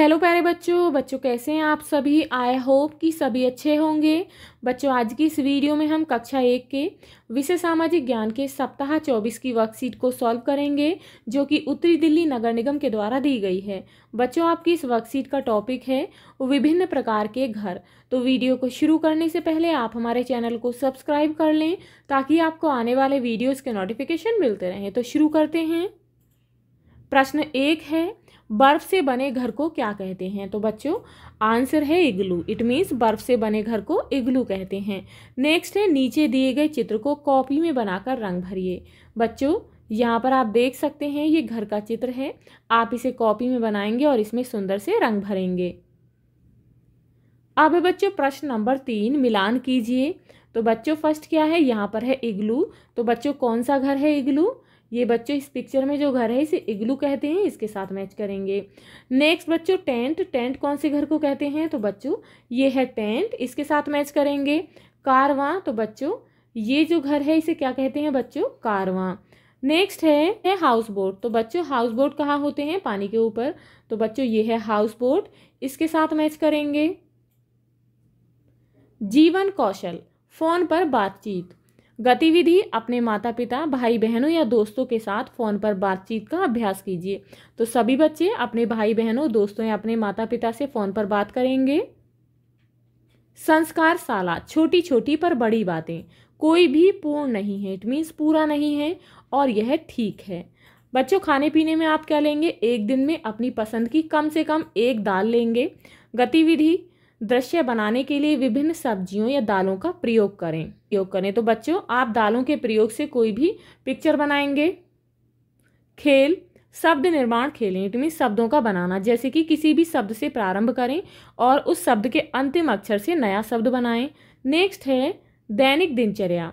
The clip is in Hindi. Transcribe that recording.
हेलो प्यारे बच्चों बच्चों कैसे हैं आप सभी आई होप कि सभी अच्छे होंगे बच्चों आज की इस वीडियो में हम कक्षा एक के विषय सामाजिक ज्ञान के सप्ताह चौबीस की वर्कशीट को सॉल्व करेंगे जो कि उत्तरी दिल्ली नगर निगम के द्वारा दी गई है बच्चों आपकी इस वर्कशीट का टॉपिक है विभिन्न प्रकार के घर तो वीडियो को शुरू करने से पहले आप हमारे चैनल को सब्सक्राइब कर लें ताकि आपको आने वाले वीडियोज़ के नोटिफिकेशन मिलते रहें तो शुरू करते हैं प्रश्न एक है बर्फ से बने घर को क्या कहते हैं तो बच्चों आंसर है इग्लू इट मीन्स बर्फ से बने घर को इग्लू कहते हैं नेक्स्ट है नीचे दिए गए चित्र को कॉपी में बनाकर रंग भरिए बच्चों यहाँ पर आप देख सकते हैं ये घर का चित्र है आप इसे कॉपी में बनाएंगे और इसमें सुंदर से रंग भरेंगे अब बच्चों प्रश्न नंबर तीन मिलान कीजिए तो बच्चों फर्स्ट क्या है यहाँ पर है इग्लू तो बच्चों कौन सा घर है इग्लू ये बच्चों इस पिक्चर में जो घर है इसे इग्लू कहते हैं इसके साथ मैच करेंगे नेक्स्ट बच्चों टेंट टेंट कौन से घर को कहते हैं तो बच्चों ये है टेंट इसके साथ मैच करेंगे कारवां तो बच्चों ये जो घर है इसे क्या कहते हैं बच्चों कारवां नेक्स्ट है है हाउस बोट तो बच्चों हाउस बोट कहाँ होते हैं पानी के ऊपर तो बच्चों ये है हाउस बोट इसके साथ मैच करेंगे जीवन कौशल फ़ोन पर बातचीत गतिविधि अपने माता पिता भाई बहनों या दोस्तों के साथ फ़ोन पर बातचीत का अभ्यास कीजिए तो सभी बच्चे अपने भाई बहनों दोस्तों या अपने माता पिता से फ़ोन पर बात करेंगे संस्कार साला छोटी छोटी पर बड़ी बातें कोई भी पूर्ण नहीं है इट मीन्स पूरा नहीं है और यह ठीक है बच्चों खाने पीने में आप क्या लेंगे एक दिन में अपनी पसंद की कम से कम एक दाल लेंगे गतिविधि दृश्य बनाने के लिए विभिन्न सब्जियों या दालों का प्रयोग करें प्रयोग करें तो बच्चों आप दालों के प्रयोग से कोई भी पिक्चर बनाएंगे खेल शब्द निर्माण खेलें इट मीन शब्दों का बनाना जैसे कि किसी भी शब्द से प्रारंभ करें और उस शब्द के अंतिम अक्षर से नया शब्द बनाएं नेक्स्ट है दैनिक दिनचर्या